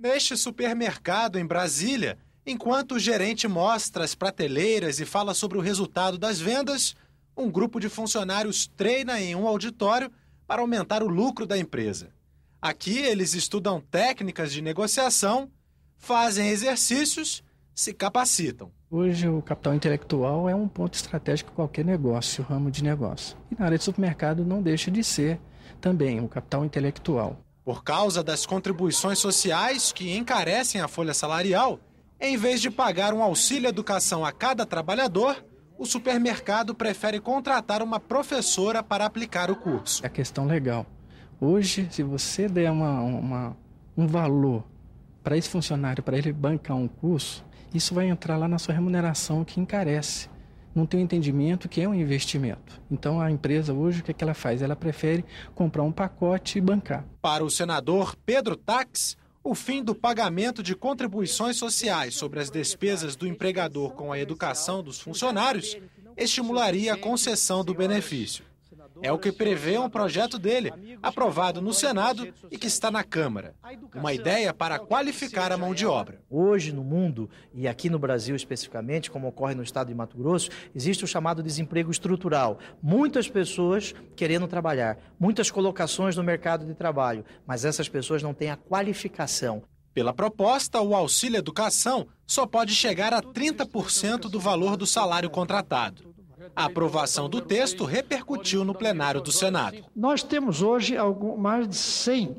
neste supermercado em Brasília, enquanto o gerente mostra as prateleiras e fala sobre o resultado das vendas, um grupo de funcionários treina em um auditório para aumentar o lucro da empresa. Aqui eles estudam técnicas de negociação, fazem exercícios, se capacitam. Hoje o capital intelectual é um ponto estratégico qualquer negócio, ramo de negócio. E na área de supermercado não deixa de ser também o capital intelectual. Por causa das contribuições sociais que encarecem a folha salarial, em vez de pagar um auxílio educação a cada trabalhador, o supermercado prefere contratar uma professora para aplicar o curso. É a questão legal. Hoje, se você der uma, uma um valor para esse funcionário, para ele bancar um curso, isso vai entrar lá na sua remuneração que encarece não tem o um entendimento que é um investimento. Então a empresa hoje, o que, é que ela faz? Ela prefere comprar um pacote e bancar. Para o senador Pedro Tax, o fim do pagamento de contribuições sociais sobre as despesas do empregador com a educação dos funcionários estimularia a concessão do benefício. É o que prevê um projeto dele, aprovado no Senado e que está na Câmara. Uma ideia para qualificar a mão de obra. Hoje, no mundo, e aqui no Brasil especificamente, como ocorre no estado de Mato Grosso, existe o chamado desemprego estrutural. Muitas pessoas querendo trabalhar, muitas colocações no mercado de trabalho, mas essas pessoas não têm a qualificação. Pela proposta, o auxílio educação só pode chegar a 30% do valor do salário contratado. A aprovação do texto repercutiu no plenário do Senado. Nós temos hoje mais de 100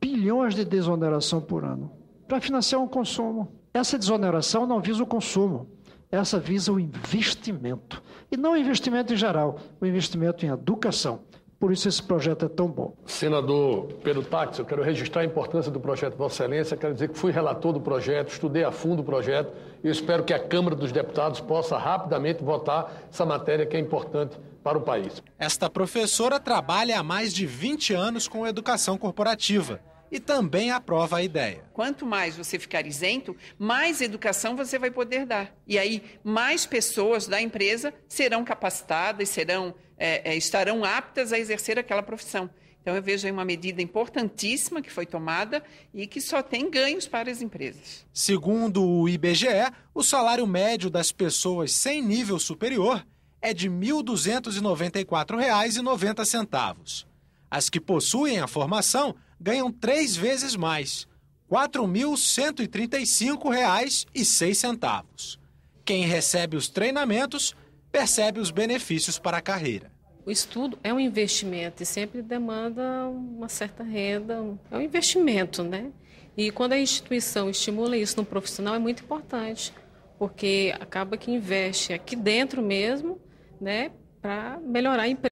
bilhões de desoneração por ano para financiar o um consumo. Essa desoneração não visa o consumo, essa visa o investimento. E não o investimento em geral, o investimento em educação, por isso esse projeto é tão bom. Senador Pedro Táxi, eu quero registrar a importância do projeto Vossa Excelência. Quero dizer que fui relator do projeto, estudei a fundo o projeto e espero que a Câmara dos Deputados possa rapidamente votar essa matéria que é importante para o país. Esta professora trabalha há mais de 20 anos com educação corporativa e também aprova a ideia. Quanto mais você ficar isento, mais educação você vai poder dar. E aí, mais pessoas da empresa serão capacitadas, serão, é, é, estarão aptas a exercer aquela profissão. Então, eu vejo aí uma medida importantíssima que foi tomada e que só tem ganhos para as empresas. Segundo o IBGE, o salário médio das pessoas sem nível superior é de R$ 1.294,90. As que possuem a formação ganham três vezes mais, R$ 4.135,06. Quem recebe os treinamentos percebe os benefícios para a carreira. O estudo é um investimento e sempre demanda uma certa renda, é um investimento, né? E quando a instituição estimula isso no profissional é muito importante, porque acaba que investe aqui dentro mesmo, né, para melhorar a empresa.